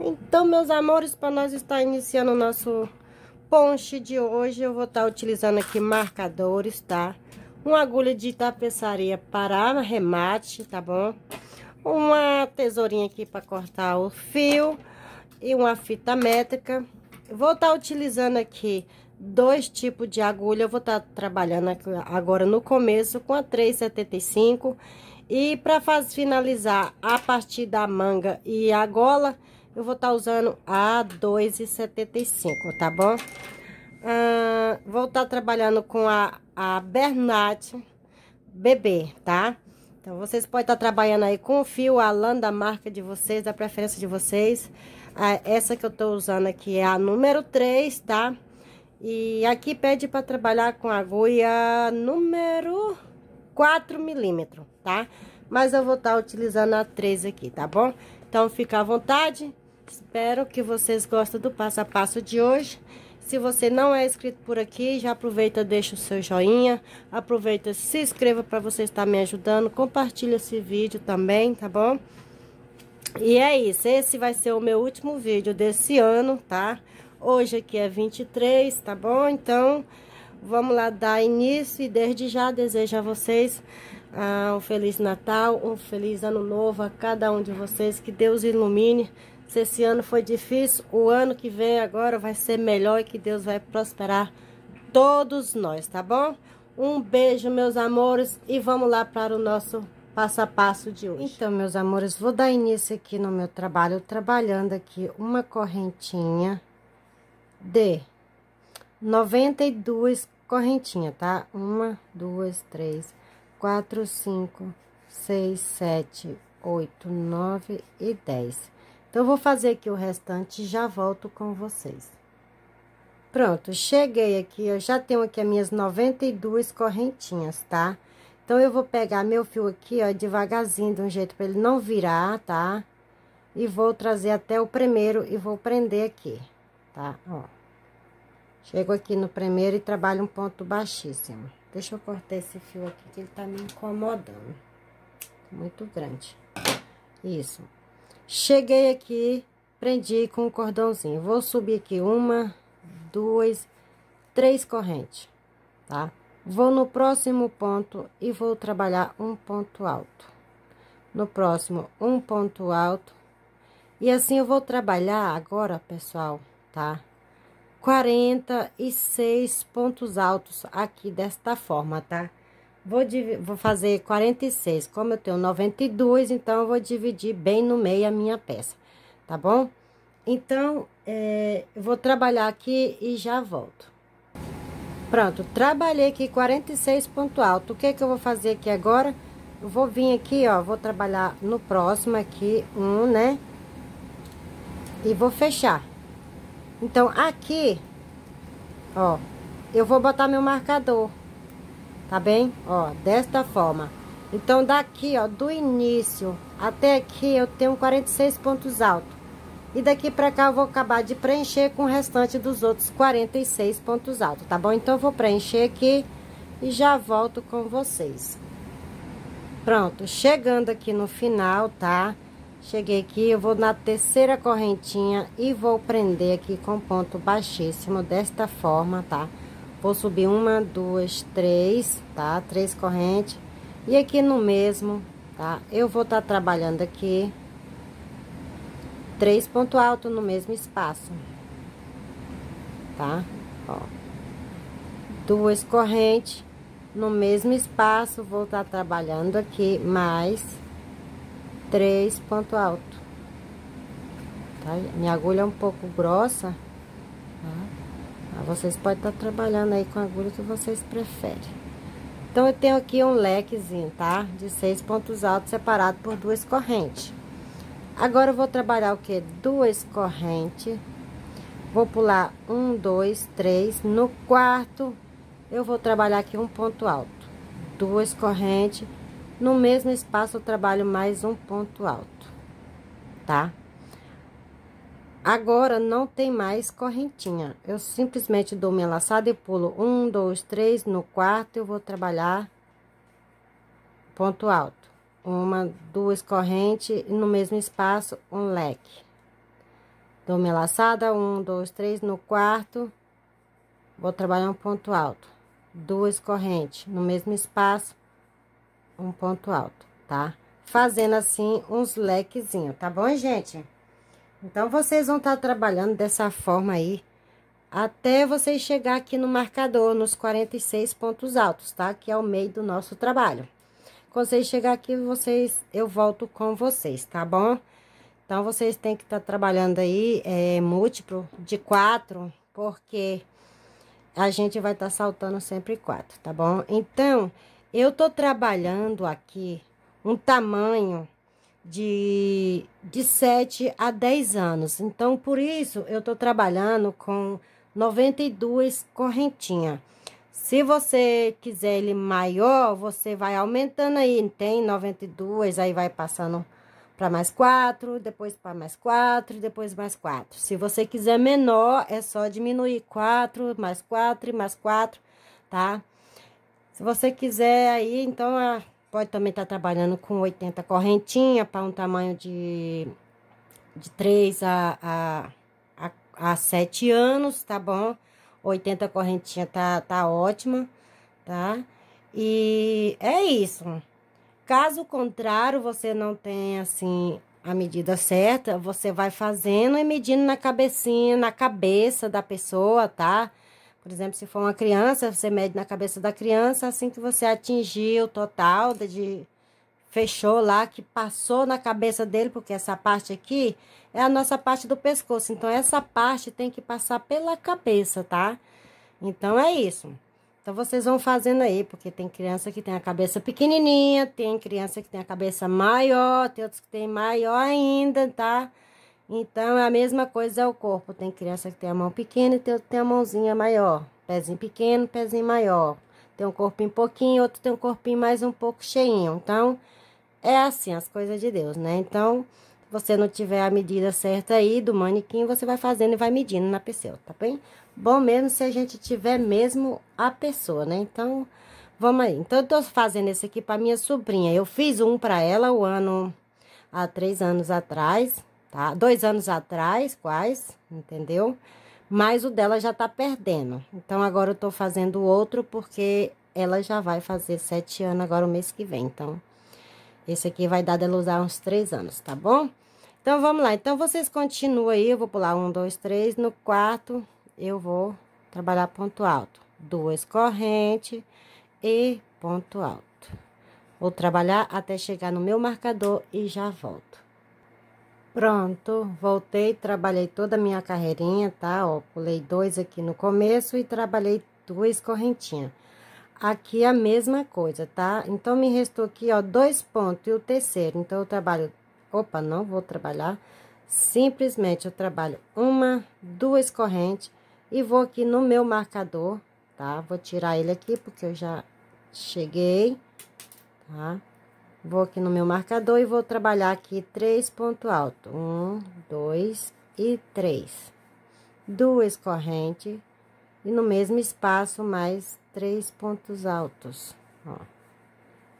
Então, meus amores, para nós estar iniciando o nosso ponche de hoje, eu vou estar utilizando aqui marcadores, tá? Uma agulha de tapeçaria para remate, tá bom? Uma tesourinha aqui para cortar o fio e uma fita métrica. Vou estar utilizando aqui dois tipos de agulha. Eu vou estar trabalhando agora no começo com a 3,75. E para finalizar a partir da manga e a gola eu vou estar tá usando a 2,75, tá bom? vou estar tá trabalhando com a, a Bernat Bebê, tá? Então, vocês podem estar tá trabalhando aí com o fio, a lã da marca de vocês, da preferência de vocês. essa que eu tô usando aqui é a número 3, tá? E aqui pede para trabalhar com agulha número 4 milímetros, tá? Mas eu vou estar tá utilizando a 3 aqui, tá bom? Então, fica à vontade. Espero que vocês gostem do passo a passo de hoje. Se você não é inscrito por aqui, já aproveita, deixa o seu joinha, aproveita, se inscreva para você estar me ajudando, compartilha esse vídeo também, tá bom? E é isso, esse vai ser o meu último vídeo desse ano, tá? Hoje aqui é 23, tá bom? Então, vamos lá dar início e desde já desejo a vocês ah, um Feliz Natal, um Feliz Ano Novo a cada um de vocês, que Deus ilumine se esse ano foi difícil, o ano que vem agora vai ser melhor e que Deus vai prosperar todos nós, tá bom? Um beijo, meus amores, e vamos lá para o nosso passo a passo de hoje. Então, meus amores, vou dar início aqui no meu trabalho, trabalhando aqui uma correntinha de 92 correntinhas, tá? Uma, duas, três, quatro, cinco, seis, sete, oito, nove e dez. Então, eu vou fazer aqui o restante e já volto com vocês. Pronto, cheguei aqui, eu já tenho aqui as minhas 92 correntinhas, tá? Então, eu vou pegar meu fio aqui, ó, devagarzinho, de um jeito para ele não virar, tá? E vou trazer até o primeiro e vou prender aqui, tá? Ó. Chego aqui no primeiro e trabalho um ponto baixíssimo. Deixa eu cortar esse fio aqui, que ele tá me incomodando. Muito grande. Isso. Cheguei aqui, prendi com o um cordãozinho. Vou subir aqui uma, duas, três correntes, tá? Vou no próximo ponto e vou trabalhar um ponto alto. No próximo, um ponto alto. E assim eu vou trabalhar agora, pessoal, tá? 46 pontos altos aqui desta forma, tá? Vou, vou fazer 46, como eu tenho 92, então eu vou dividir bem no meio a minha peça, tá bom? Então, é, eu vou trabalhar aqui e já volto. Pronto, trabalhei aqui 46 ponto alto. O que é que eu vou fazer aqui agora? Eu vou vir aqui, ó, vou trabalhar no próximo aqui, um, né? E vou fechar. Então, aqui, ó, eu vou botar meu marcador tá bem? Ó, desta forma. Então, daqui, ó, do início até aqui, eu tenho 46 pontos altos. E daqui pra cá, eu vou acabar de preencher com o restante dos outros 46 pontos altos, tá bom? Então, eu vou preencher aqui e já volto com vocês. Pronto, chegando aqui no final, tá? Cheguei aqui, eu vou na terceira correntinha e vou prender aqui com ponto baixíssimo, desta forma, tá? Tá? Vou subir uma, duas, três, tá? Três correntes. E aqui no mesmo, tá? Eu vou estar tá trabalhando aqui três ponto alto no mesmo espaço, tá? Ó, duas correntes no mesmo espaço, vou estar tá trabalhando aqui mais três ponto alto, tá? Minha agulha é um pouco grossa, vocês podem estar trabalhando aí com a agulha que vocês preferem. Então, eu tenho aqui um lequezinho, tá? De seis pontos altos separado por duas correntes. Agora, eu vou trabalhar o quê? Duas correntes. Vou pular um, dois, três. No quarto, eu vou trabalhar aqui um ponto alto. Duas correntes. No mesmo espaço, eu trabalho mais um ponto alto, tá? Tá? Agora, não tem mais correntinha. Eu simplesmente dou minha laçada e pulo um, dois, três, no quarto eu vou trabalhar ponto alto. Uma, duas correntes, no mesmo espaço, um leque. Dou minha laçada, um, dois, três, no quarto, vou trabalhar um ponto alto. Duas correntes, no mesmo espaço, um ponto alto, tá? Fazendo assim uns lequezinho, tá bom, gente? Então, vocês vão estar tá trabalhando dessa forma aí, até vocês chegar aqui no marcador, nos 46 pontos altos, tá? Que é o meio do nosso trabalho. Quando vocês chegar aqui, vocês, eu volto com vocês, tá bom? Então, vocês têm que estar tá trabalhando aí, é, múltiplo de quatro, porque a gente vai estar tá saltando sempre quatro, tá bom? Então, eu tô trabalhando aqui um tamanho de, de 7 a 10 anos. Então, por isso, eu estou trabalhando com 92 correntinhas. Se você quiser ele maior, você vai aumentando aí, tem 92, aí vai passando para mais quatro, depois para mais quatro, depois mais quatro. Se você quiser menor, é só diminuir quatro, mais quatro e mais quatro, tá? Se você quiser aí, então, Pode também estar tá trabalhando com 80 correntinha para um tamanho de, de 3 a, a, a, a 7 anos, tá bom? 80 correntinha tá, tá ótima, tá? E é isso. Caso contrário, você não tem, assim, a medida certa, você vai fazendo e medindo na cabecinha, na cabeça da pessoa, tá? Tá? Por exemplo, se for uma criança, você mede na cabeça da criança, assim que você atingir o total de fechou lá, que passou na cabeça dele, porque essa parte aqui é a nossa parte do pescoço. Então, essa parte tem que passar pela cabeça, tá? Então, é isso. Então, vocês vão fazendo aí, porque tem criança que tem a cabeça pequenininha, tem criança que tem a cabeça maior, tem outros que tem maior ainda, tá? Tá? Então, é a mesma coisa é o corpo. Tem criança que tem a mão pequena e tem tem a mãozinha maior. Pezinho pequeno, pezinho maior. Tem um corpinho pouquinho, outro tem um corpinho mais um pouco cheinho. Então, é assim as coisas de Deus, né? Então, se você não tiver a medida certa aí do manequim, você vai fazendo e vai medindo na pessoa, tá bem? Bom mesmo se a gente tiver mesmo a pessoa, né? Então, vamos aí. Então, eu tô fazendo esse aqui pra minha sobrinha. Eu fiz um pra ela o ano... Há três anos atrás, tá? Dois anos atrás, quase, entendeu? Mas o dela já tá perdendo. Então, agora eu tô fazendo outro porque ela já vai fazer sete anos agora o mês que vem. Então, esse aqui vai dar dela usar uns três anos, tá bom? Então, vamos lá. Então, vocês continuam aí. Eu vou pular um, dois, três. No quarto, eu vou trabalhar ponto alto. Duas correntes e ponto alto. Vou trabalhar até chegar no meu marcador e já volto. Pronto, voltei, trabalhei toda a minha carreirinha, tá? Ó, pulei dois aqui no começo e trabalhei duas correntinhas. Aqui a mesma coisa, tá? Então, me restou aqui, ó, dois pontos e o terceiro. Então, eu trabalho... Opa, não vou trabalhar. Simplesmente, eu trabalho uma, duas correntes e vou aqui no meu marcador, tá? Vou tirar ele aqui, porque eu já cheguei, tá? Tá? Vou aqui no meu marcador e vou trabalhar aqui três pontos alto. Um, dois e três. Duas correntes. E no mesmo espaço, mais três pontos altos. Ó.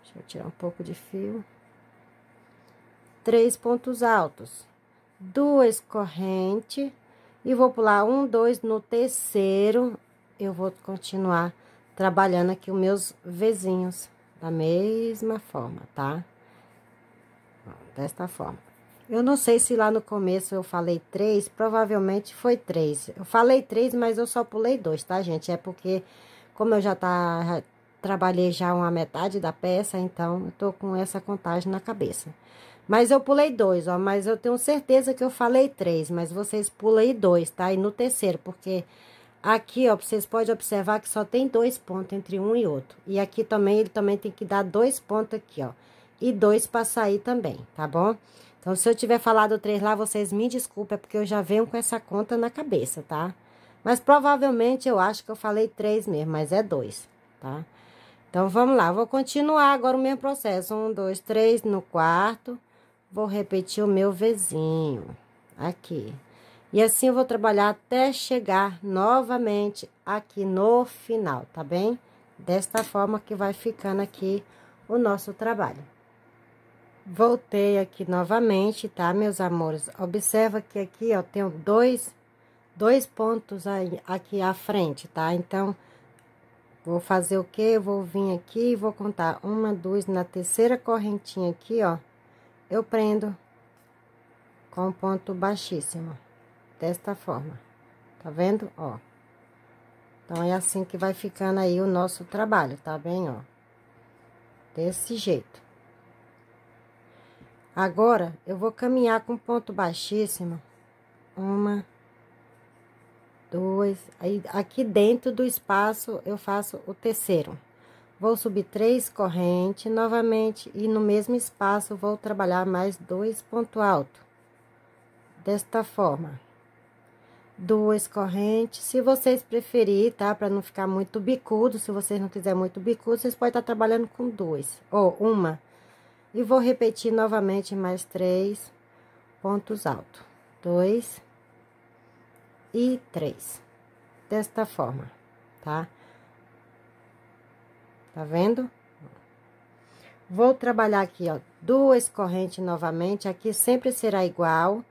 Deixa eu tirar um pouco de fio. Três pontos altos. Duas correntes. E vou pular um, dois, no terceiro eu vou continuar trabalhando aqui os meus vizinhos da mesma forma, tá? Desta forma. Eu não sei se lá no começo eu falei três, provavelmente foi três. Eu falei três, mas eu só pulei dois, tá, gente? É porque, como eu já tá, trabalhei já uma metade da peça, então eu tô com essa contagem na cabeça. Mas eu pulei dois, ó, mas eu tenho certeza que eu falei três, mas vocês pulei dois, tá? E no terceiro, porque Aqui, ó, vocês podem observar que só tem dois pontos entre um e outro. E aqui também, ele também tem que dar dois pontos aqui, ó. E dois para sair também, tá bom? Então, se eu tiver falado três lá, vocês me desculpem, é porque eu já venho com essa conta na cabeça, tá? Mas provavelmente eu acho que eu falei três mesmo, mas é dois, tá? Então, vamos lá, vou continuar agora o mesmo processo. Um, dois, três no quarto. Vou repetir o meu vizinho aqui. E assim eu vou trabalhar até chegar novamente aqui no final, tá bem? Desta forma que vai ficando aqui o nosso trabalho. Voltei aqui novamente, tá, meus amores? Observa que aqui, ó, tenho dois, dois pontos aí, aqui à frente, tá? Então, vou fazer o quê? Eu vou vir aqui e vou contar uma, duas, na terceira correntinha aqui, ó, eu prendo com ponto baixíssimo desta forma. Tá vendo? Ó. Então, é assim que vai ficando aí o nosso trabalho, tá bem, ó? Desse jeito. Agora, eu vou caminhar com ponto baixíssimo. Uma, dois, aí aqui dentro do espaço eu faço o terceiro. Vou subir três correntes novamente e no mesmo espaço vou trabalhar mais dois ponto alto. Desta forma duas correntes. Se vocês preferir, tá? Pra não ficar muito bicudo, se vocês não quiser muito bicudo, vocês podem estar tá trabalhando com dois, ou uma. E vou repetir novamente mais três pontos altos. Dois e três. Desta forma, tá? Tá vendo? Vou trabalhar aqui, ó, duas correntes novamente. Aqui sempre será igual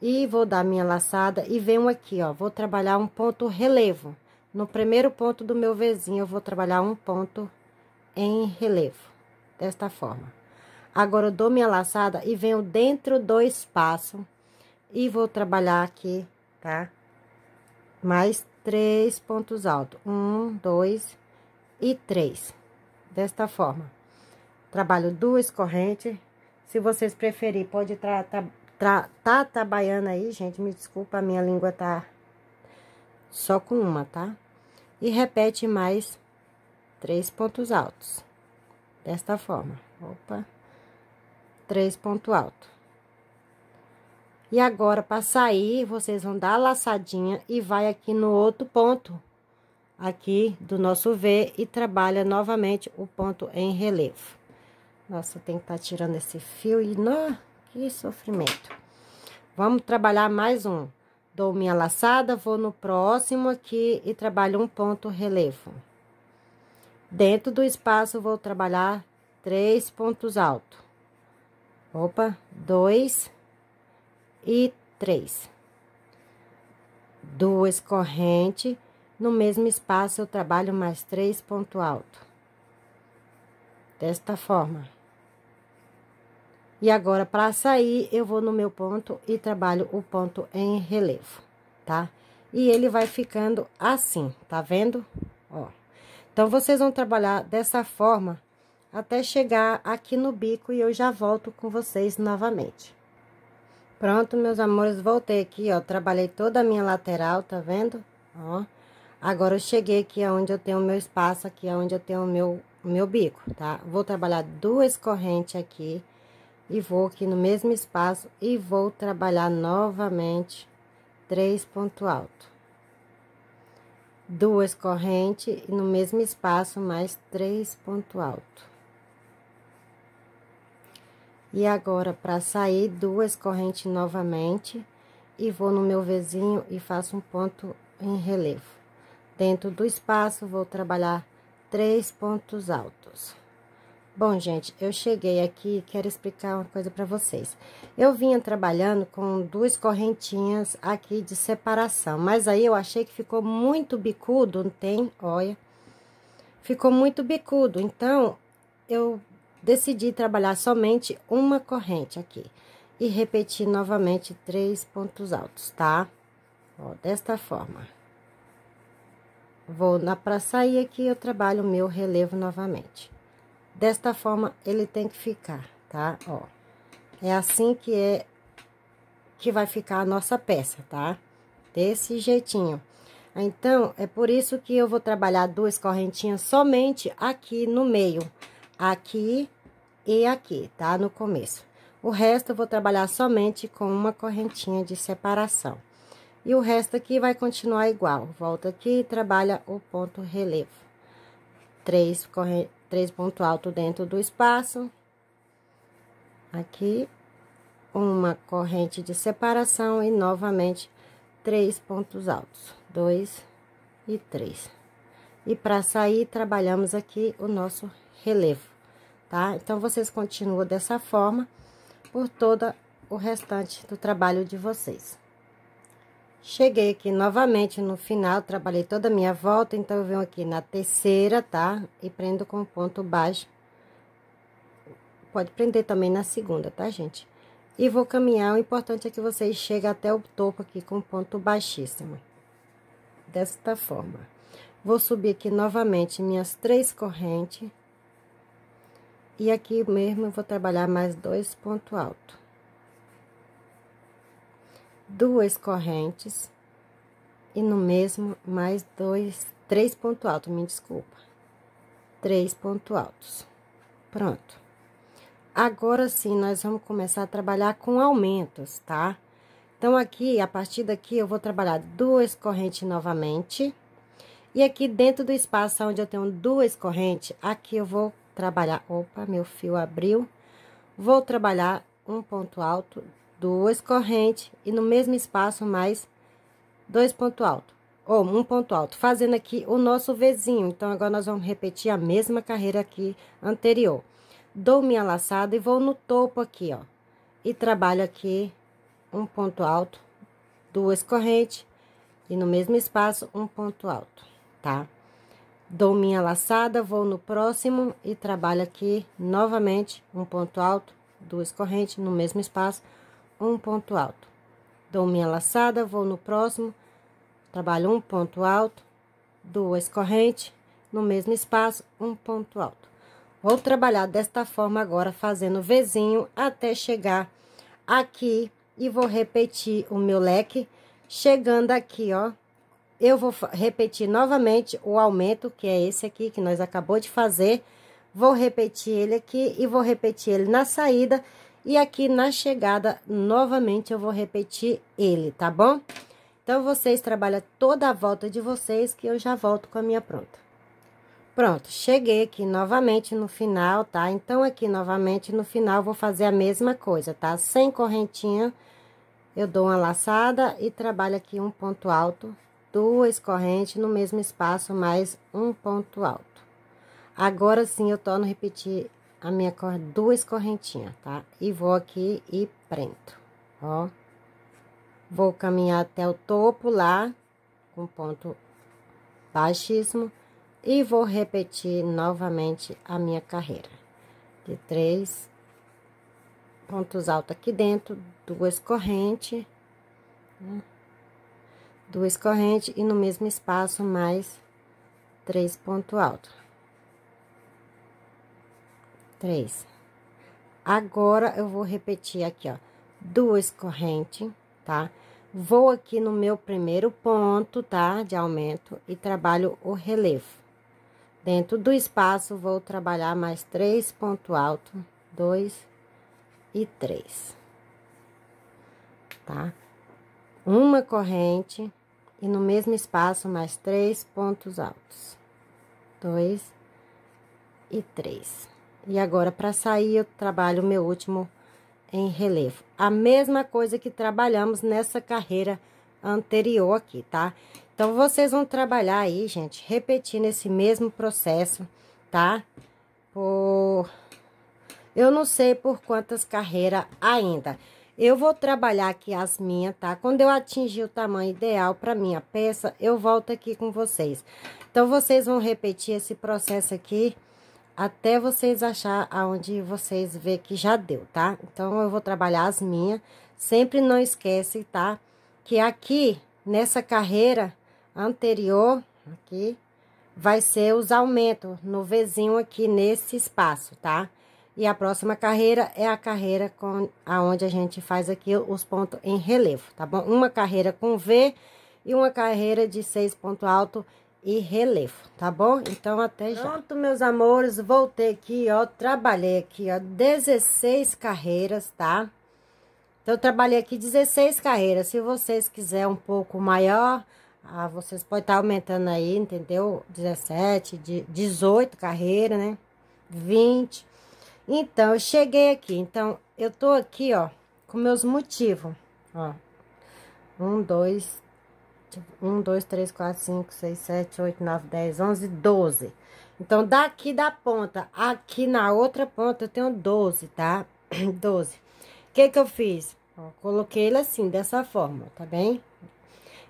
e vou dar minha laçada e venho aqui, ó, vou trabalhar um ponto relevo. No primeiro ponto do meu vizinho, eu vou trabalhar um ponto em relevo, desta forma. Agora, eu dou minha laçada e venho dentro do espaço e vou trabalhar aqui, tá? Mais três pontos altos. Um, dois e três. Desta forma. Trabalho duas correntes. Se vocês preferirem, pode tratar tá, tá, baiana aí, gente, me desculpa, a minha língua tá só com uma, tá? E repete mais três pontos altos. Desta forma. Opa. Três pontos altos. E agora, para sair, vocês vão dar a laçadinha e vai aqui no outro ponto, aqui do nosso V, e trabalha novamente o ponto em relevo. Nossa, tem que estar tá tirando esse fio e... Não... Que sofrimento. Vamos trabalhar mais um. Dou minha laçada, vou no próximo aqui e trabalho um ponto relevo. Dentro do espaço, vou trabalhar três pontos altos. Opa, dois e três. Duas correntes. No mesmo espaço, eu trabalho mais três pontos altos. Desta forma. E agora, para sair, eu vou no meu ponto e trabalho o ponto em relevo, tá? E ele vai ficando assim, tá vendo? Ó. Então, vocês vão trabalhar dessa forma até chegar aqui no bico e eu já volto com vocês novamente. Pronto, meus amores, voltei aqui, ó, trabalhei toda a minha lateral, tá vendo? Ó, agora eu cheguei aqui onde eu tenho o meu espaço, aqui onde eu tenho o meu, meu bico, tá? Vou trabalhar duas correntes aqui, e vou aqui no mesmo espaço e vou trabalhar novamente três ponto alto duas correntes e no mesmo espaço mais três ponto alto e agora para sair duas correntes novamente e vou no meu vizinho e faço um ponto em relevo dentro do espaço vou trabalhar três pontos altos Bom, gente, eu cheguei aqui e quero explicar uma coisa para vocês. Eu vinha trabalhando com duas correntinhas aqui de separação, mas aí eu achei que ficou muito bicudo, não tem? Olha, ficou muito bicudo, então eu decidi trabalhar somente uma corrente aqui e repetir novamente três pontos altos, tá? Ó, desta forma. Vou na para sair aqui, eu trabalho o meu relevo novamente. Desta forma, ele tem que ficar, tá? Ó, é assim que é que vai ficar a nossa peça, tá? Desse jeitinho. Então, é por isso que eu vou trabalhar duas correntinhas somente aqui no meio. Aqui e aqui, tá? No começo. O resto eu vou trabalhar somente com uma correntinha de separação. E o resto aqui vai continuar igual. Volta aqui e trabalha o ponto relevo. Três correntes três pontos altos dentro do espaço. Aqui, uma corrente de separação e novamente três pontos altos, dois e três. E para sair, trabalhamos aqui o nosso relevo, tá? Então, vocês continuam dessa forma por toda o restante do trabalho de vocês. Cheguei aqui novamente no final, trabalhei toda a minha volta, então eu venho aqui na terceira, tá? E prendo com ponto baixo. Pode prender também na segunda, tá, gente? E vou caminhar, o importante é que vocês cheguem até o topo aqui com ponto baixíssimo. Desta forma. Vou subir aqui novamente minhas três correntes. E aqui mesmo eu vou trabalhar mais dois pontos altos duas correntes e no mesmo mais dois, três ponto alto, me desculpa. Três pontos altos. Pronto. Agora sim, nós vamos começar a trabalhar com aumentos, tá? Então, aqui, a partir daqui, eu vou trabalhar duas correntes novamente. E aqui dentro do espaço onde eu tenho duas correntes, aqui eu vou trabalhar... Opa, meu fio abriu. Vou trabalhar um ponto alto, duas correntes e no mesmo espaço mais dois ponto alto, ou um ponto alto, fazendo aqui o nosso vizinho. Então, agora nós vamos repetir a mesma carreira aqui anterior. Dou minha laçada e vou no topo aqui, ó, e trabalho aqui um ponto alto, duas correntes e no mesmo espaço um ponto alto, tá? Dou minha laçada, vou no próximo e trabalho aqui novamente um ponto alto, duas correntes no mesmo espaço, um ponto alto. Dou minha laçada, vou no próximo, trabalho um ponto alto, duas correntes, no mesmo espaço, um ponto alto. Vou trabalhar desta forma agora, fazendo vizinho até chegar aqui e vou repetir o meu leque. Chegando aqui, ó, eu vou repetir novamente o aumento, que é esse aqui que nós acabou de fazer. Vou repetir ele aqui e vou repetir ele na saída e aqui na chegada, novamente, eu vou repetir ele, tá bom? Então, vocês trabalham toda a volta de vocês, que eu já volto com a minha pronta. Pronto, cheguei aqui novamente no final, tá? Então, aqui novamente no final, vou fazer a mesma coisa, tá? Sem correntinha, eu dou uma laçada e trabalho aqui um ponto alto, duas correntes no mesmo espaço, mais um ponto alto. Agora sim, eu torno a repetir a minha cor, duas correntinhas, tá? E vou aqui e prendo, ó. Vou caminhar até o topo lá, com ponto baixíssimo, e vou repetir novamente a minha carreira. De três pontos altos aqui dentro, duas correntes, né? duas correntes, e no mesmo espaço mais três pontos altos. Três. Agora, eu vou repetir aqui, ó. Duas correntes, tá? Vou aqui no meu primeiro ponto, tá? De aumento e trabalho o relevo. Dentro do espaço, vou trabalhar mais três ponto alto, dois e três. Tá? Uma corrente e no mesmo espaço mais três pontos altos. Dois e três. E agora, para sair, eu trabalho o meu último em relevo. A mesma coisa que trabalhamos nessa carreira anterior aqui, tá? Então, vocês vão trabalhar aí, gente, repetindo esse mesmo processo, tá? Por... Eu não sei por quantas carreiras ainda. Eu vou trabalhar aqui as minhas, tá? Quando eu atingir o tamanho ideal para minha peça, eu volto aqui com vocês. Então, vocês vão repetir esse processo aqui até vocês achar aonde vocês vê que já deu, tá? Então, eu vou trabalhar as minhas. Sempre não esquece, tá? Que aqui, nessa carreira anterior, aqui, vai ser os aumentos no Vzinho aqui nesse espaço, tá? E a próxima carreira é a carreira com aonde a gente faz aqui os pontos em relevo, tá bom? Uma carreira com V e uma carreira de seis ponto alto e relevo, tá bom? Então, até já. Pronto, meus amores, voltei aqui, ó, trabalhei aqui, ó, 16 carreiras, tá? Então, eu trabalhei aqui 16 carreiras, se vocês quiserem um pouco maior, ah, vocês podem estar tá aumentando aí, entendeu? 17, 18 carreiras, né? 20. Então, eu cheguei aqui, então, eu tô aqui, ó, com meus motivos, ó. Um, dois, 1, 2, 3, 4, 5, 6, 7, 8, 9, 10, 11, 12. Então, daqui da ponta, aqui na outra ponta, eu tenho 12, tá? 12. O que que eu fiz? Ó, coloquei ele assim, dessa forma, tá bem?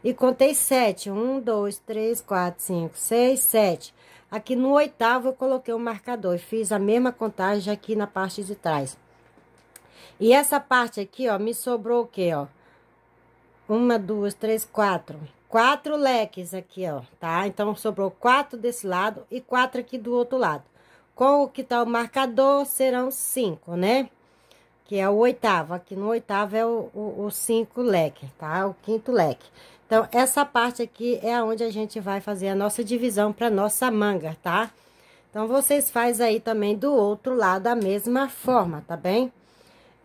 E contei 7. 1, 2, 3, 4, 5, 6, 7. Aqui no oitavo, eu coloquei o um marcador e fiz a mesma contagem aqui na parte de trás. E essa parte aqui, ó, me sobrou o quê, ó? Uma, duas, três, quatro. Quatro leques aqui, ó, tá? Então, sobrou quatro desse lado e quatro aqui do outro lado. Com o que tá o marcador, serão cinco, né? Que é o oitavo. Aqui no oitavo é o, o, o cinco leque, tá? O quinto leque. Então, essa parte aqui é onde a gente vai fazer a nossa divisão para nossa manga, tá? Então, vocês faz aí também do outro lado a mesma forma, tá bem?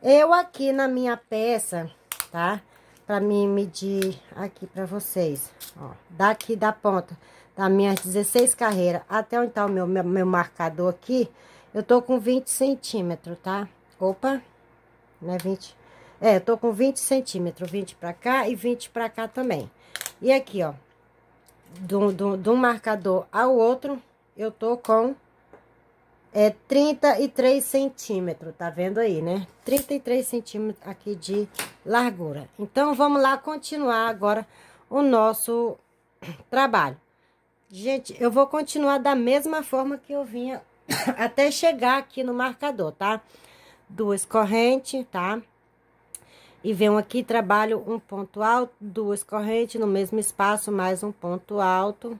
Eu aqui na minha peça, Tá? pra mim medir aqui pra vocês, ó, daqui da ponta das minhas 16 carreiras até onde tá o meu, meu, meu marcador aqui, eu tô com 20 centímetros, tá? Opa, né, 20, é, eu tô com 20 centímetros, 20 pra cá e 20 pra cá também. E aqui, ó, de um marcador ao outro, eu tô com é 33 centímetros, tá vendo aí, né? 33 centímetros aqui de largura. Então, vamos lá continuar agora o nosso trabalho. Gente, eu vou continuar da mesma forma que eu vinha até chegar aqui no marcador, tá? Duas correntes, tá? E venho aqui, trabalho um ponto alto, duas correntes no mesmo espaço, mais um ponto alto.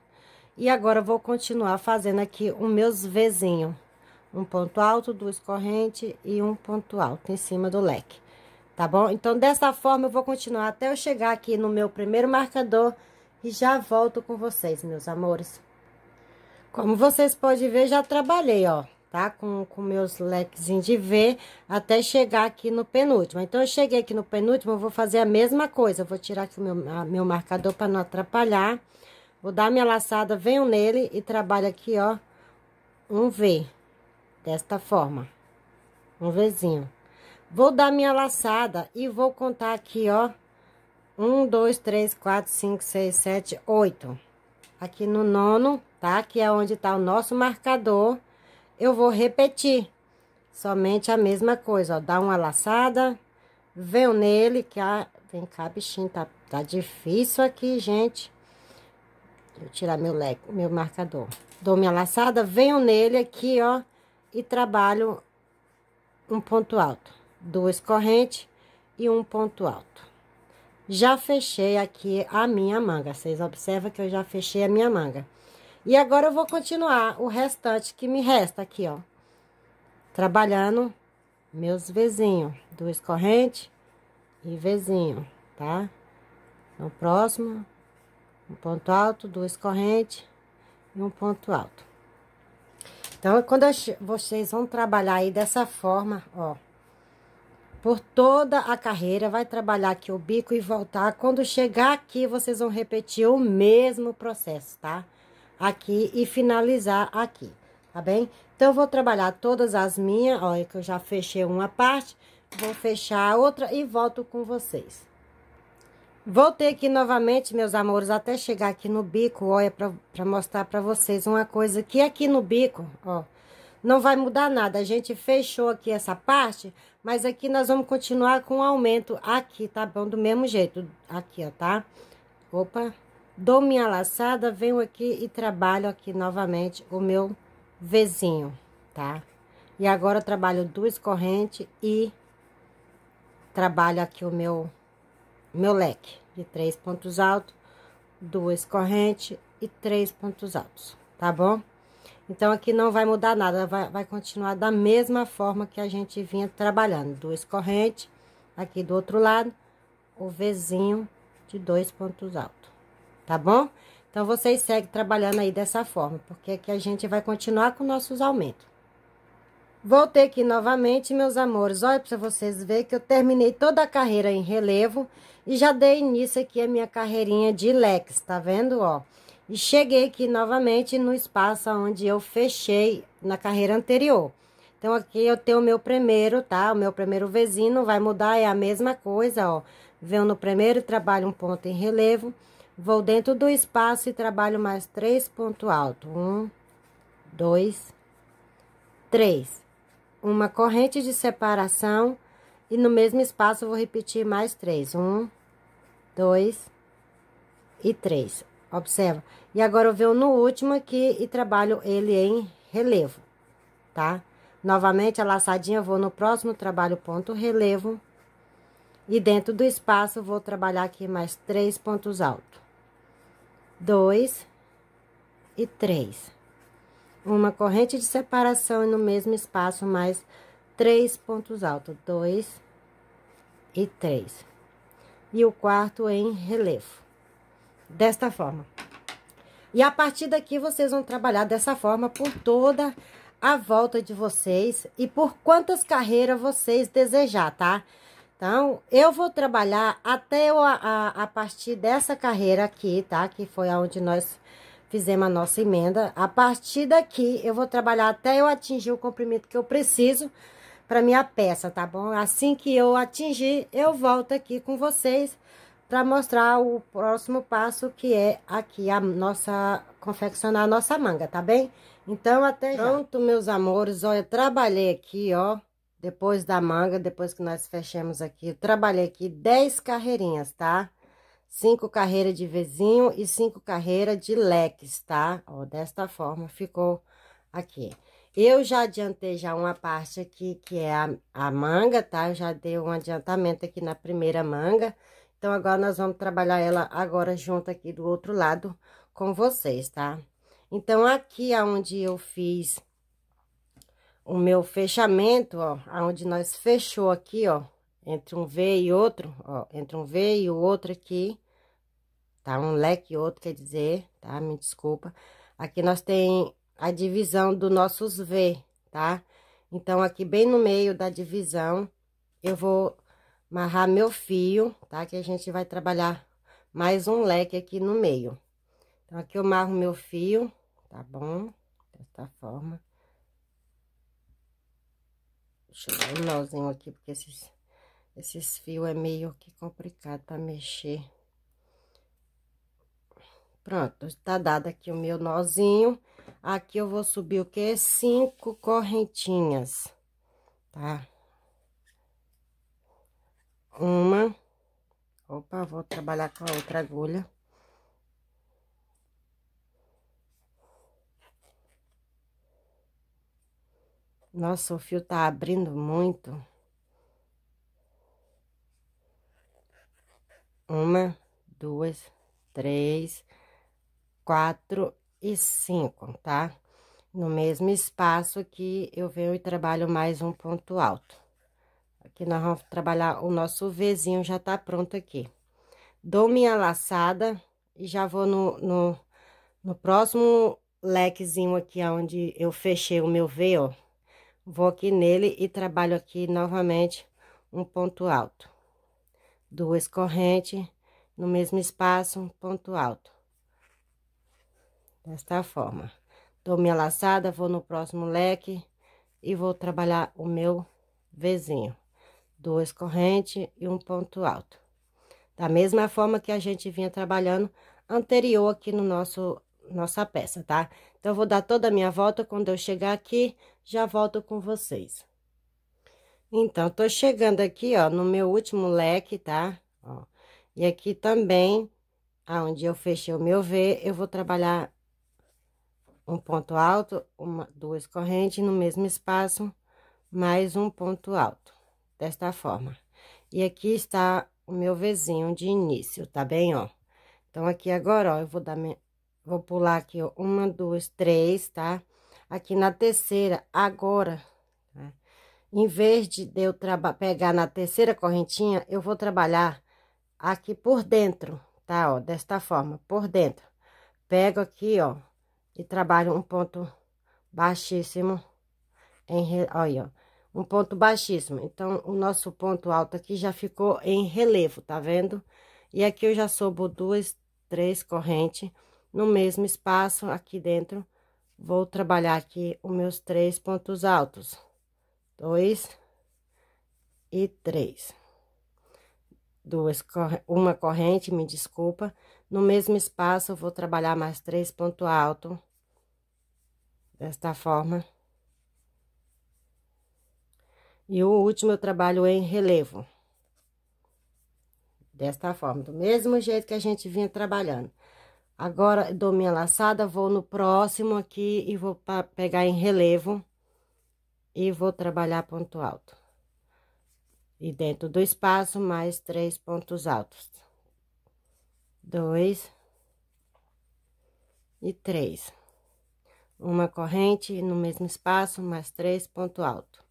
E agora, vou continuar fazendo aqui os meus vizinhos um ponto alto, duas correntes e um ponto alto em cima do leque, tá bom? Então, dessa forma, eu vou continuar até eu chegar aqui no meu primeiro marcador e já volto com vocês, meus amores. Como vocês podem ver, já trabalhei, ó, tá? Com, com meus leques de V até chegar aqui no penúltimo. Então, eu cheguei aqui no penúltimo, eu vou fazer a mesma coisa. Eu vou tirar aqui o meu, a, meu marcador para não atrapalhar. Vou dar minha laçada, venho nele e trabalho aqui, ó, um V desta forma. Um vizinho. Vou dar minha laçada e vou contar aqui, ó. Um, dois, três, quatro, cinco, seis, sete, oito. Aqui no nono, tá? Que é onde tá o nosso marcador. Eu vou repetir somente a mesma coisa, ó. Dá uma laçada, venho nele, que a... Ah, vem cá, bichinho, tá, tá difícil aqui, gente. Deixa eu tirar meu leque, meu marcador. Dou minha laçada, venho nele aqui, ó e trabalho um ponto alto, duas correntes e um ponto alto. Já fechei aqui a minha manga, vocês observam que eu já fechei a minha manga. E agora eu vou continuar o restante que me resta aqui, ó. Trabalhando meus vizinhos, duas correntes e vizinho, tá? No então, próximo, um ponto alto, duas correntes e um ponto alto. Então, quando vocês vão trabalhar aí dessa forma, ó, por toda a carreira, vai trabalhar aqui o bico e voltar. Quando chegar aqui, vocês vão repetir o mesmo processo, tá? Aqui e finalizar aqui, tá bem? Então, eu vou trabalhar todas as minhas, olha que eu já fechei uma parte, vou fechar a outra e volto com vocês. Voltei aqui novamente, meus amores, até chegar aqui no bico, olha, para mostrar para vocês uma coisa que aqui no bico, ó, não vai mudar nada. A gente fechou aqui essa parte, mas aqui nós vamos continuar com o aumento aqui, tá bom? Do mesmo jeito, aqui, ó, tá? Opa, dou minha laçada, venho aqui e trabalho aqui novamente o meu vizinho, tá? E agora eu trabalho duas correntes e trabalho aqui o meu meu leque de três pontos altos, duas correntes e três pontos altos, tá bom? Então, aqui não vai mudar nada, vai, vai continuar da mesma forma que a gente vinha trabalhando. Duas correntes, aqui do outro lado, o Vzinho de dois pontos altos, tá bom? Então, vocês seguem trabalhando aí dessa forma, porque aqui a gente vai continuar com nossos aumentos. Voltei aqui novamente, meus amores. Olha para vocês verem que eu terminei toda a carreira em relevo e já dei início aqui a minha carreirinha de lex, tá vendo, ó? E cheguei aqui novamente no espaço onde eu fechei na carreira anterior. Então, aqui eu tenho o meu primeiro, tá? O meu primeiro vizinho vai mudar, é a mesma coisa, ó. Venho no primeiro, trabalho um ponto em relevo. Vou dentro do espaço e trabalho mais três pontos altos. Um, dois, três uma corrente de separação e no mesmo espaço vou repetir mais três. Um, dois e três. Observa. E agora eu venho no último aqui e trabalho ele em relevo, tá? Novamente a laçadinha vou no próximo trabalho ponto relevo. E dentro do espaço vou trabalhar aqui mais três pontos altos. Dois e três uma corrente de separação e no mesmo espaço mais três pontos altos, dois e três. E o quarto em relevo. Desta forma. E a partir daqui, vocês vão trabalhar dessa forma por toda a volta de vocês e por quantas carreiras vocês desejar, tá? Então, eu vou trabalhar até a, a, a partir dessa carreira aqui, tá? Que foi aonde nós fizemos a nossa emenda. A partir daqui, eu vou trabalhar até eu atingir o comprimento que eu preciso para minha peça, tá bom? Assim que eu atingir, eu volto aqui com vocês para mostrar o próximo passo, que é aqui a nossa, confeccionar a nossa manga, tá bem? Então, até já. Pronto, meus amores, olha, trabalhei aqui, ó, depois da manga, depois que nós fechamos aqui, trabalhei aqui 10 carreirinhas, tá? Tá? Cinco carreiras de vizinho e cinco carreiras de leques, tá? Ó, desta forma ficou aqui. Eu já adiantei já uma parte aqui, que é a, a manga, tá? Eu já dei um adiantamento aqui na primeira manga. Então, agora nós vamos trabalhar ela agora junto aqui do outro lado com vocês, tá? Então, aqui aonde eu fiz o meu fechamento, ó, aonde nós fechou aqui, ó, entre um V e outro, ó, entre um V e o outro aqui, tá? Um leque outro quer dizer, tá? Me desculpa. Aqui nós tem a divisão dos nossos V, tá? Então, aqui bem no meio da divisão, eu vou amarrar meu fio, tá? Que a gente vai trabalhar mais um leque aqui no meio. Então, aqui eu marro meu fio, tá bom? Desta forma. Deixa eu dar um nozinho aqui, porque esses, esses fios é meio que complicado pra mexer. Pronto, tá dado aqui o meu nozinho. Aqui eu vou subir o que? Cinco correntinhas, tá? Uma. Opa, vou trabalhar com a outra agulha. Nossa, o fio tá abrindo muito. Uma, duas, três, quatro e cinco, tá? No mesmo espaço que eu venho e trabalho mais um ponto alto. Aqui nós vamos trabalhar o nosso Vzinho, já tá pronto aqui. Dou minha laçada e já vou no, no, no próximo lequezinho aqui, onde eu fechei o meu V, ó. Vou aqui nele e trabalho aqui novamente um ponto alto. Duas correntes no mesmo espaço, ponto alto. Desta forma. Dou minha laçada, vou no próximo leque e vou trabalhar o meu vizinho. Duas correntes e um ponto alto. Da mesma forma que a gente vinha trabalhando anterior aqui no nosso nossa peça, tá? Então, eu vou dar toda a minha volta, quando eu chegar aqui, já volto com vocês. Então, tô chegando aqui, ó, no meu último leque, tá? Ó, e aqui também, aonde eu fechei o meu V, eu vou trabalhar um ponto alto, uma, duas correntes no mesmo espaço, mais um ponto alto, desta forma. E aqui está o meu vizinho de início, tá bem, ó? Então, aqui agora, ó, eu vou dar vou pular aqui, ó, uma, duas, três, tá? Aqui na terceira, agora, né? em vez de eu pegar na terceira correntinha, eu vou trabalhar aqui por dentro, tá? Ó, desta forma, por dentro. Pego aqui, ó, e trabalho um ponto baixíssimo em olha, um ponto baixíssimo. Então, o nosso ponto alto aqui já ficou em relevo, tá vendo? E aqui eu já subo duas, três correntes no mesmo espaço aqui dentro. Vou trabalhar aqui os meus três pontos altos. Dois e três. Duas, uma corrente, me desculpa. No mesmo espaço, eu vou trabalhar mais três pontos altos. Desta forma. E o último, eu trabalho em relevo. Desta forma, do mesmo jeito que a gente vinha trabalhando. Agora, dou minha laçada, vou no próximo aqui e vou pegar em relevo. E vou trabalhar ponto alto. E dentro do espaço, mais três pontos altos dois e três. Uma corrente no mesmo espaço, mais três ponto alto.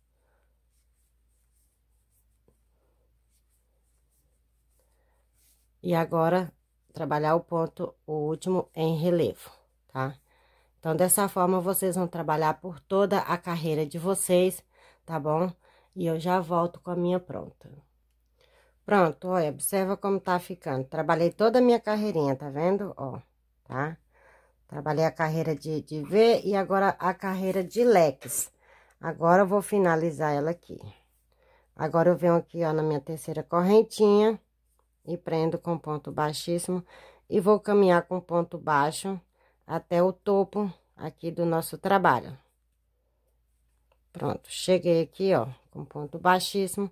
E agora, trabalhar o ponto, o último, em relevo, tá? Então, dessa forma, vocês vão trabalhar por toda a carreira de vocês, tá bom? E eu já volto com a minha pronta. Pronto, olha, observa como tá ficando. Trabalhei toda a minha carreirinha, tá vendo? Ó, tá? Trabalhei a carreira de, de V e agora a carreira de leques. Agora eu vou finalizar ela aqui. Agora eu venho aqui, ó, na minha terceira correntinha e prendo com ponto baixíssimo e vou caminhar com ponto baixo até o topo aqui do nosso trabalho. Pronto, cheguei aqui, ó, com ponto baixíssimo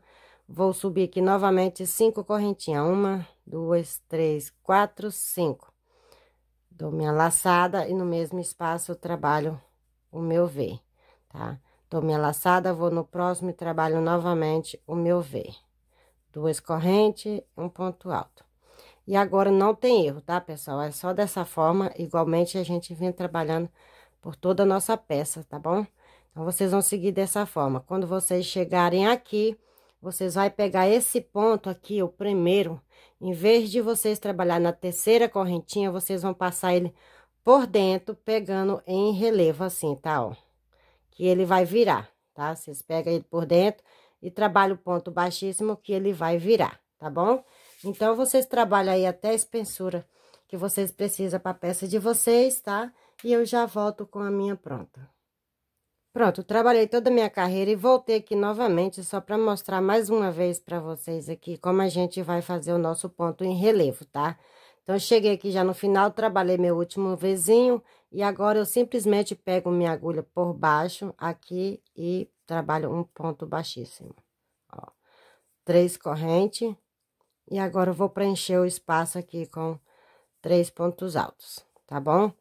Vou subir aqui novamente cinco correntinhas. Uma, duas, três, quatro, cinco. Dou minha laçada e no mesmo espaço eu trabalho o meu V, tá? Dou minha laçada, vou no próximo e trabalho novamente o meu V. Duas correntes, um ponto alto. E agora não tem erro, tá, pessoal? É só dessa forma, igualmente a gente vem trabalhando por toda a nossa peça, tá bom? Então, vocês vão seguir dessa forma. Quando vocês chegarem aqui vocês vão pegar esse ponto aqui, o primeiro. Em vez de vocês trabalhar na terceira correntinha, vocês vão passar ele por dentro, pegando em relevo assim, tá? Ó, que ele vai virar, tá? Vocês pegam ele por dentro e trabalham o ponto baixíssimo que ele vai virar, tá bom? Então, vocês trabalham aí até a espessura que vocês precisam para a peça de vocês, tá? E eu já volto com a minha pronta. Pronto, trabalhei toda a minha carreira e voltei aqui novamente só para mostrar mais uma vez para vocês aqui como a gente vai fazer o nosso ponto em relevo, tá? Então, cheguei aqui já no final, trabalhei meu último vizinho e agora eu simplesmente pego minha agulha por baixo aqui e trabalho um ponto baixíssimo. Ó, três correntes e agora eu vou preencher o espaço aqui com três pontos altos, tá bom?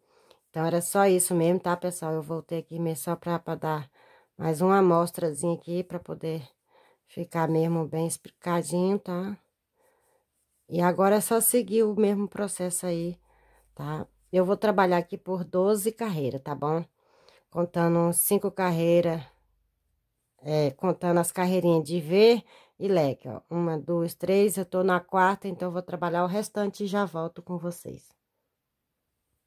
Então, era só isso mesmo, tá, pessoal? Eu voltei aqui mesmo só pra, pra dar mais uma amostrazinha aqui pra poder ficar mesmo bem explicadinho, tá? E agora é só seguir o mesmo processo aí, tá? Eu vou trabalhar aqui por 12 carreiras, tá bom? Contando cinco carreiras, é, contando as carreirinhas de V e leque, ó. Uma, duas, três, eu tô na quarta, então vou trabalhar o restante e já volto com vocês.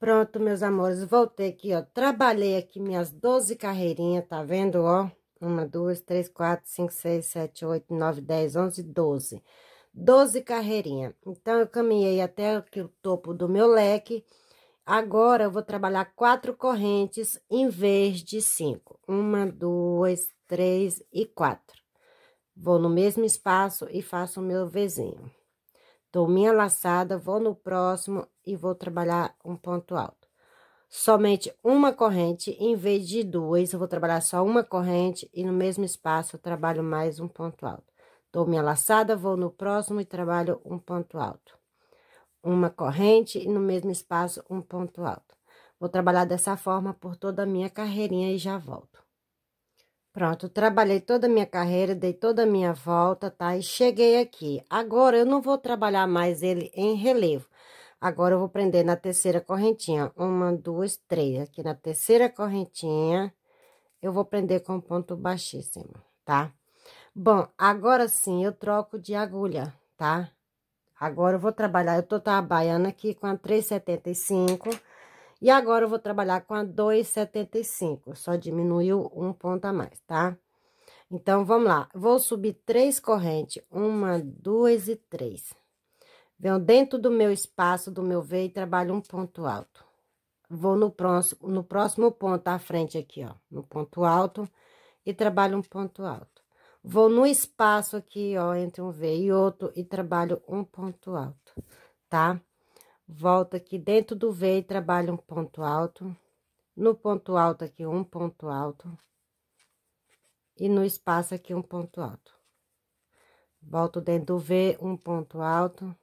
Pronto, meus amores, voltei aqui, ó. Trabalhei aqui minhas 12 carreirinhas, tá vendo, ó? Uma, duas, três, quatro, cinco, seis, sete, oito, nove, dez, onze, doze. Doze carreirinhas. Então, eu caminhei até aqui o topo do meu leque. Agora, eu vou trabalhar quatro correntes em vez de cinco. Uma, duas, três e quatro. Vou no mesmo espaço e faço o meu vizinho. Dou minha laçada, vou no próximo e vou trabalhar um ponto alto. Somente uma corrente, em vez de duas, eu vou trabalhar só uma corrente e no mesmo espaço eu trabalho mais um ponto alto. Dou minha laçada, vou no próximo e trabalho um ponto alto. Uma corrente e no mesmo espaço um ponto alto. Vou trabalhar dessa forma por toda a minha carreirinha e já volto. Pronto, trabalhei toda a minha carreira, dei toda a minha volta, tá? E cheguei aqui. Agora, eu não vou trabalhar mais ele em relevo. Agora, eu vou prender na terceira correntinha. Uma, duas, três. Aqui na terceira correntinha, eu vou prender com ponto baixíssimo, tá? Bom, agora sim, eu troco de agulha, tá? Agora, eu vou trabalhar, eu tô trabalhando tá aqui com a 3,75. E agora, eu vou trabalhar com a 2,75. Só diminuiu um ponto a mais, tá? Então, vamos lá. Vou subir três correntes. Uma, duas e três. Venho dentro do meu espaço, do meu veio e trabalho um ponto alto. Vou no próximo, no próximo ponto à frente aqui, ó, no ponto alto e trabalho um ponto alto. Vou no espaço aqui, ó, entre um veio e outro e trabalho um ponto alto, tá? Volto aqui dentro do veio e trabalho um ponto alto. No ponto alto aqui, um ponto alto. E no espaço aqui, um ponto alto. Volto dentro do V, um ponto alto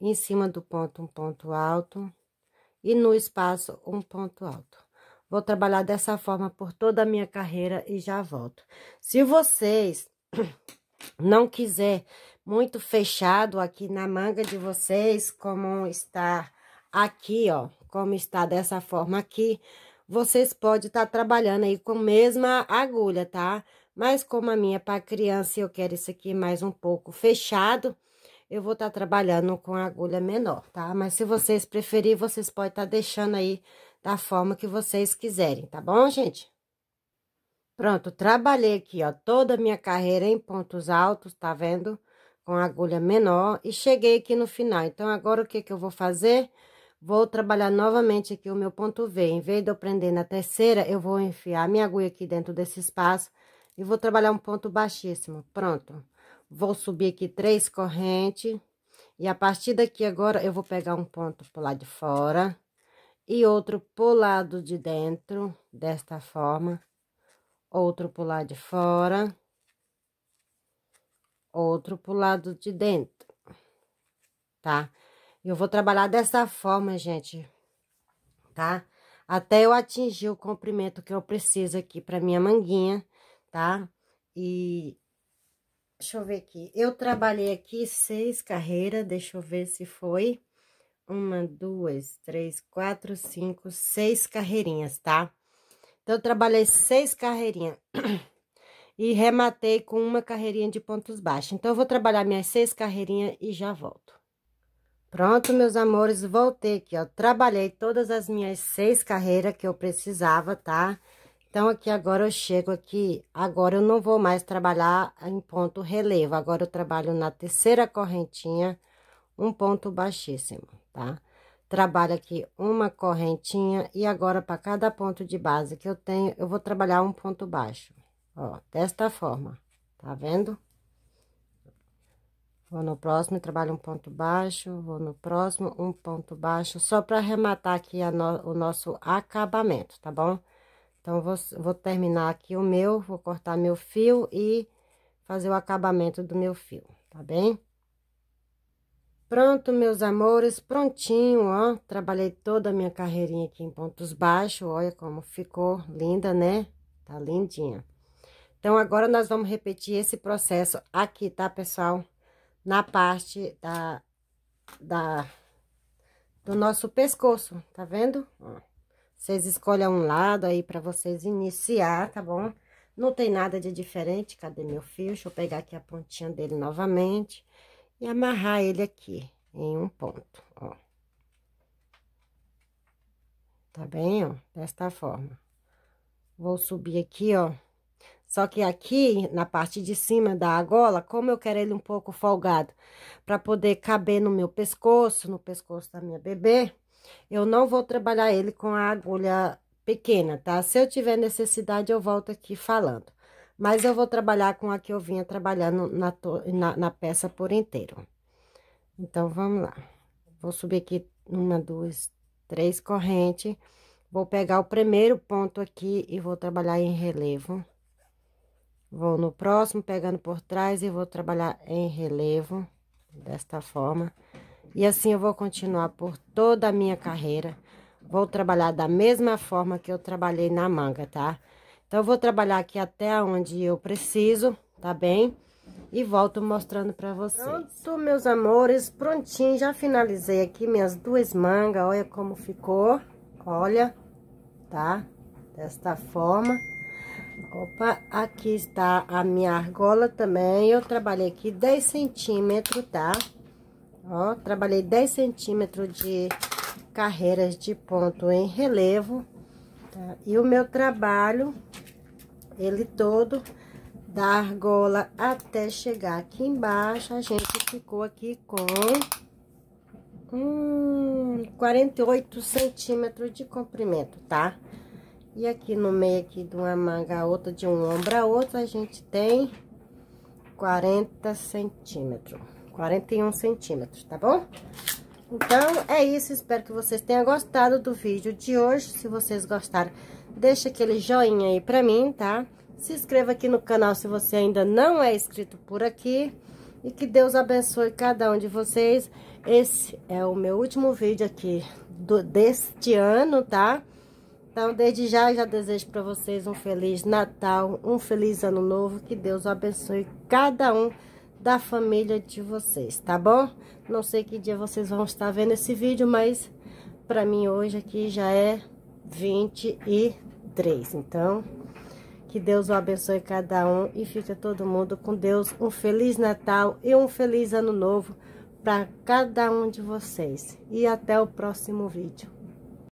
em cima do ponto um ponto alto e no espaço um ponto alto. Vou trabalhar dessa forma por toda a minha carreira e já volto. Se vocês não quiser muito fechado aqui na manga de vocês, como está aqui, ó, como está dessa forma aqui, vocês podem estar tá trabalhando aí com a mesma agulha, tá? Mas como a minha é para criança, eu quero isso aqui mais um pouco fechado, eu vou estar tá trabalhando com agulha menor, tá? Mas se vocês preferirem, vocês podem estar tá deixando aí da forma que vocês quiserem, tá bom, gente? Pronto, trabalhei aqui, ó, toda a minha carreira em pontos altos, tá vendo? Com agulha menor e cheguei aqui no final. Então, agora o que que eu vou fazer? Vou trabalhar novamente aqui o meu ponto V. Em vez de eu prender na terceira, eu vou enfiar minha agulha aqui dentro desse espaço e vou trabalhar um ponto baixíssimo. Pronto. Vou subir aqui três correntes. E a partir daqui agora, eu vou pegar um ponto pro lado de fora. E outro pro lado de dentro, desta forma. Outro pro lado de fora. Outro pro lado de dentro. Tá? Eu vou trabalhar dessa forma, gente. Tá? Até eu atingir o comprimento que eu preciso aqui pra minha manguinha, tá? E Deixa eu ver aqui. Eu trabalhei aqui seis carreiras, deixa eu ver se foi. Uma, duas, três, quatro, cinco, seis carreirinhas, tá? Então, eu trabalhei seis carreirinhas e rematei com uma carreirinha de pontos baixos. Então, eu vou trabalhar minhas seis carreirinhas e já volto. Pronto, meus amores, voltei aqui, ó. Trabalhei todas as minhas seis carreiras que eu precisava, tá? Tá? Então, aqui agora eu chego aqui, agora eu não vou mais trabalhar em ponto relevo, agora eu trabalho na terceira correntinha, um ponto baixíssimo, tá? Trabalho aqui uma correntinha e agora para cada ponto de base que eu tenho, eu vou trabalhar um ponto baixo, ó, desta forma, tá vendo? Vou no próximo, trabalho um ponto baixo, vou no próximo, um ponto baixo, só para arrematar aqui no, o nosso acabamento, tá bom? Então, vou, vou terminar aqui o meu, vou cortar meu fio e fazer o acabamento do meu fio, tá bem? Pronto, meus amores, prontinho, ó. Trabalhei toda a minha carreirinha aqui em pontos baixos, olha como ficou linda, né? Tá lindinha. Então, agora nós vamos repetir esse processo aqui, tá, pessoal? Na parte da, da, do nosso pescoço, tá vendo? Vocês escolham um lado aí para vocês iniciar, tá bom? Não tem nada de diferente, cadê meu fio? Deixa eu pegar aqui a pontinha dele novamente e amarrar ele aqui em um ponto, ó. Tá bem, ó? Desta forma. Vou subir aqui, ó. Só que aqui, na parte de cima da argola, como eu quero ele um pouco folgado, para poder caber no meu pescoço, no pescoço da minha bebê, eu não vou trabalhar ele com a agulha pequena, tá? Se eu tiver necessidade, eu volto aqui falando. Mas eu vou trabalhar com a que eu vinha trabalhando na, na, na peça por inteiro. Então, vamos lá. Vou subir aqui uma, duas, três correntes. Vou pegar o primeiro ponto aqui e vou trabalhar em relevo. Vou no próximo, pegando por trás e vou trabalhar em relevo, desta forma. E assim eu vou continuar por toda a minha carreira. Vou trabalhar da mesma forma que eu trabalhei na manga, tá? Então, eu vou trabalhar aqui até onde eu preciso, tá bem? E volto mostrando pra vocês. Pronto, meus amores, prontinho. Já finalizei aqui minhas duas mangas. Olha como ficou. Olha, tá? Desta forma. Opa, aqui está a minha argola também. Eu trabalhei aqui 10 centímetros, tá? Tá? Ó, trabalhei 10 centímetros de carreiras de ponto em relevo, tá? E o meu trabalho, ele todo, da argola até chegar aqui embaixo, a gente ficou aqui com um 48 centímetros de comprimento, tá? E aqui no meio aqui de uma manga a outra, de um ombro a outra, a gente tem 40 centímetros. 41 centímetros, tá bom? Então, é isso. Espero que vocês tenham gostado do vídeo de hoje. Se vocês gostaram, deixa aquele joinha aí pra mim, tá? Se inscreva aqui no canal se você ainda não é inscrito por aqui. E que Deus abençoe cada um de vocês. Esse é o meu último vídeo aqui do, deste ano, tá? Então, desde já, já desejo para vocês um feliz Natal, um feliz Ano Novo. Que Deus abençoe cada um da família de vocês, tá bom? Não sei que dia vocês vão estar vendo esse vídeo, mas pra mim hoje aqui já é 23, então... Que Deus abençoe cada um e fica todo mundo com Deus. Um feliz Natal e um feliz Ano Novo para cada um de vocês. E até o próximo vídeo.